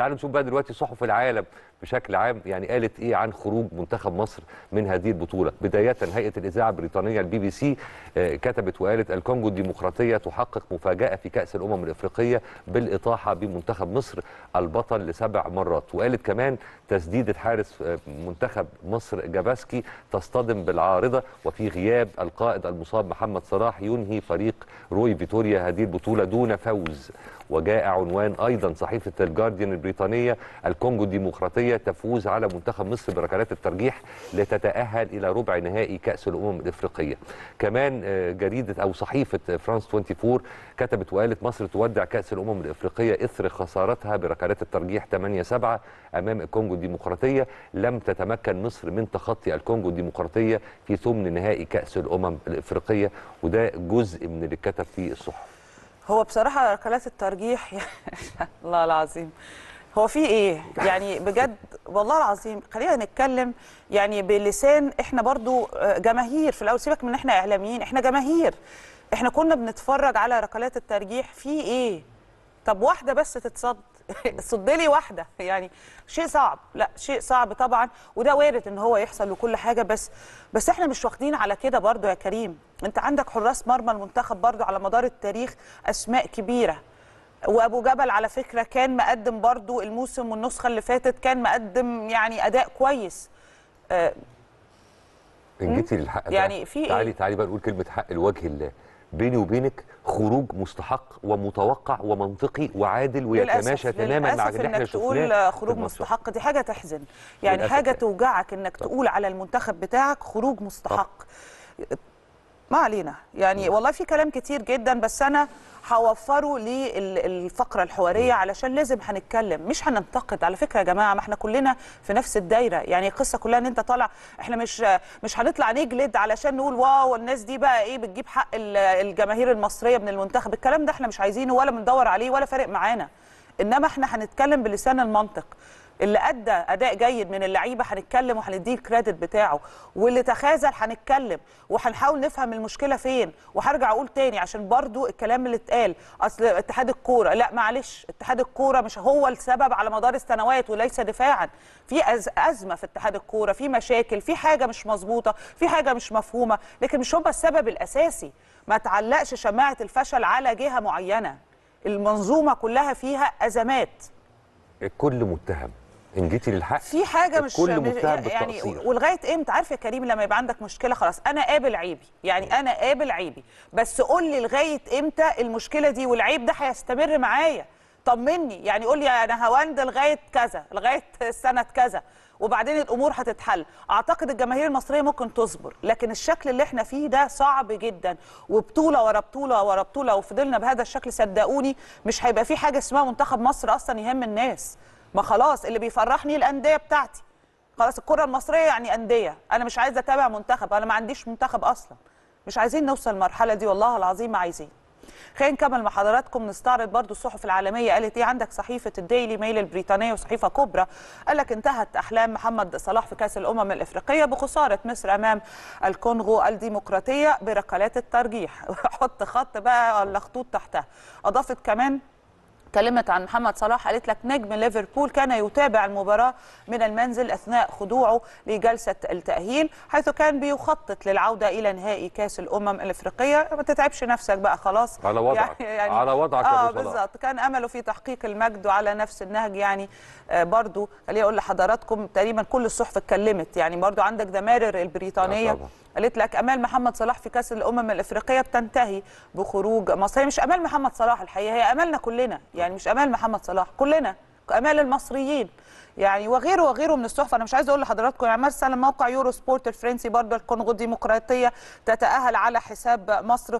تعالوا نشوف بقى دلوقتي صحف العالم بشكل عام يعني قالت ايه عن خروج منتخب مصر من هذه البطوله بدايه هيئه الاذاعه البريطانيه البي بي سي آه، كتبت وقالت الكونجو الديمقراطيه تحقق مفاجاه في كاس الامم الافريقيه بالاطاحه بمنتخب مصر البطل لسبع مرات وقالت كمان تسديده حارس آه، منتخب مصر جاباسكي تصطدم بالعارضه وفي غياب القائد المصاب محمد صلاح ينهي فريق روي فيتوريا هذه البطوله دون فوز وجاء عنوان ايضا صحيفه الجارديان البريطانيه البريطانيه الكونجو الديمقراطيه تفوز على منتخب مصر بركلات الترجيح لتتاهل الى ربع نهائي كاس الامم الافريقيه. كمان آه، جريده او صحيفه فرانس 24 كتبت وقالت مصر تودع كاس الامم الافريقيه اثر خسارتها بركلات الترجيح 8 7 امام الكونجو الديمقراطيه لم تتمكن مصر من تخطي الكونجو الديمقراطيه في ثمن نهائي كاس الامم الافريقيه وده جزء من اللي اتكتب في الصحف. هو بصراحه ركلات الترجيح الله العظيم هو في ايه يعني بجد والله العظيم خلينا نتكلم يعني بلسان احنا برضو آه، جماهير في الاول سيبك من احنا اعلاميين احنا جماهير احنا كنا بنتفرج على ركلات الترجيح في ايه طب واحده بس تتصد صد لي واحده يعني شيء صعب لا شيء صعب طبعا وده وارد ان هو يحصل وكل حاجه بس بس احنا مش واخدين على كده برضو يا كريم انت عندك حراس مرمى المنتخب برضو على مدار التاريخ اسماء كبيره وابو جبل على فكره كان مقدم برضو الموسم والنسخه اللي فاتت كان مقدم يعني اداء كويس آه ان جيتي للحق يعني في تعالي إيه؟ تعالي بقى نقول كلمه حق الوجه الله بيني وبينك خروج مستحق ومتوقع ومنطقي وعادل ويتماشى تماما مع اللي احنا شفناه تقول خروج مستحق دي حاجه تحزن يعني حاجه يعني. توجعك انك طب. تقول على المنتخب بتاعك خروج مستحق طب. ما علينا يعني والله في كلام كتير جدا بس انا هوفره للفقره الحواريه علشان لازم هنتكلم مش هننتقد على فكره يا جماعه ما احنا كلنا في نفس الدايره يعني القصه كلها ان انت طالع احنا مش مش هنطلع نجلد علشان نقول واو الناس دي بقى ايه بتجيب حق الجماهير المصريه من المنتخب الكلام ده احنا مش عايزينه ولا بندور عليه ولا فارق معانا انما احنا هنتكلم بلسان المنطق اللي ادى اداء جيد من اللعيبه هنتكلم وهنديه الكريدت بتاعه واللي تخاذل هنتكلم وهنحاول نفهم المشكله فين وهرجع اقول تاني عشان برضو الكلام اللي اتقال اصل اتحاد الكوره لا معلش اتحاد الكوره مش هو السبب على مدار السنوات وليس دفاعا في ازمه في اتحاد الكوره في مشاكل في حاجه مش مظبوطه في حاجه مش مفهومه لكن مش هم السبب الاساسي ما تعلقش شماعه الفشل على جهه معينه المنظومه كلها فيها ازمات الكل متهم ان جيتي للحق في حاجه مش كل متهم يعني ولغايه امتى عارف يا كريم لما يبقى عندك مشكله خلاص انا قابل عيبي يعني انا قابل عيبي بس قول لي لغايه امتى المشكله دي والعيب ده هيستمر معايا طمني يعني قول لي انا هوند لغايه كذا لغايه سنه كذا وبعدين الامور هتتحل اعتقد الجماهير المصريه ممكن تصبر لكن الشكل اللي احنا فيه ده صعب جدا وبطوله ورا بطوله ورا بطوله وفضلنا بهذا الشكل صدقوني مش هيبقى في حاجه اسمها منتخب مصر اصلا يهم الناس ما خلاص اللي بيفرحني الانديه بتاعتي خلاص الكره المصريه يعني انديه انا مش عايزه اتابع منتخب انا ما عنديش منتخب اصلا مش عايزين نوصل المرحله دي والله العظيم ما عايزين خلينا نكمل مع حضراتكم نستعرض برضو الصحف العالميه قالت ايه عندك صحيفه الديلي ميل البريطانيه وصحيفه كبرى قال لك انتهت احلام محمد صلاح في كاس الامم الافريقيه بخساره مصر امام الكونغو الديمقراطيه بركلات الترجيح حط خط بقى ولا خطوط تحتها اضافت كمان كلمت عن محمد صلاح قالت لك نجم ليفربول كان يتابع المباراة من المنزل أثناء خضوعه لجلسة التأهيل حيث كان بيخطط للعودة إلى نهائي كاس الأمم الإفريقية ما تتعبش نفسك بقى خلاص على وضعك يعني, يعني- على وضعك اه بالظبط كان أمله في تحقيق المجد وعلى نفس النهج يعني آه برضو خليني أقول لحضراتكم تقريبا كل الصحف اتكلمت يعني برضو عندك دمارر البريطانية آه قالت لك امال محمد صلاح في كاس الامم الافريقيه بتنتهي بخروج مصر هي مش امال محمد صلاح الحقيقه هي امالنا كلنا يعني مش امال محمد صلاح كلنا امال المصريين يعني وغيره وغيره من الصحف انا مش عايز اقول لحضراتكم يعني مثلا موقع يورو سبورت الفرنسي برضه الكونغو الديمقراطيه تتاهل على حساب مصر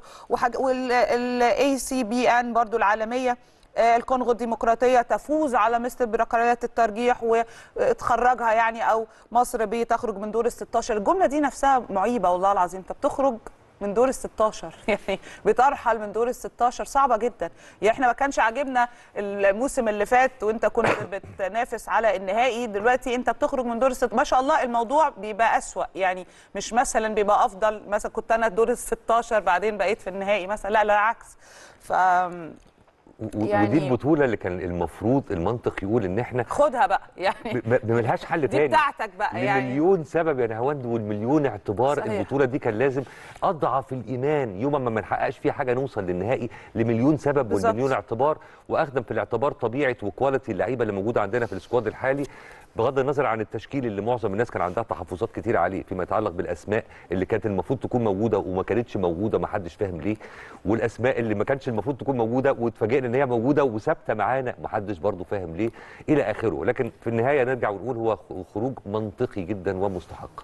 والاي سي بي ان برضه العالميه آه، الكونغو الديمقراطيه تفوز على مصر بركلات الترجيح وتخرجها يعني او مصر بتخرج من دور ال 16 الجمله دي نفسها معيبه والله العظيم انت بتخرج من دور ال 16 يعني بترحل من دور ال 16 صعبه جدا يعني احنا ما كانش عاجبنا الموسم اللي فات وانت كنت بتنافس على النهائي دلوقتي انت بتخرج من دور ال ما شاء الله الموضوع بيبقى اسوا يعني مش مثلا بيبقى افضل مثلا كنت انا دور ال 16 بعدين بقيت في النهائي مثلا لا لا العكس ف يعني ودي البطوله اللي كان المفروض المنطق يقول ان احنا خدها بقى يعني ملهاش حل تاني دي بتاعتك بقى يعني مليون سبب يا يعني نهاوند والمليون اعتبار صحيح. البطوله دي كان لازم اضعف الايمان يوم ما ما نحققش فيه حاجه نوصل للنهائي لمليون سبب بالزبط. والمليون اعتبار واخدم في الاعتبار طبيعه وكواليتي اللعيبه اللي موجوده عندنا في السكواد الحالي بغض النظر عن التشكيل اللي معظم الناس كان عندها تحفظات كتير عليه فيما يتعلق بالاسماء اللي كانت المفروض تكون موجوده وما كانتش موجوده ما حدش فاهم ليه والاسماء اللي ما كانتش المفروض تكون موجوده واتفاجئنا ان هي موجوده وثابته معانا محدش برضه فاهم ليه الى اخره لكن في النهايه نرجع ونقول هو خروج منطقي جدا ومستحق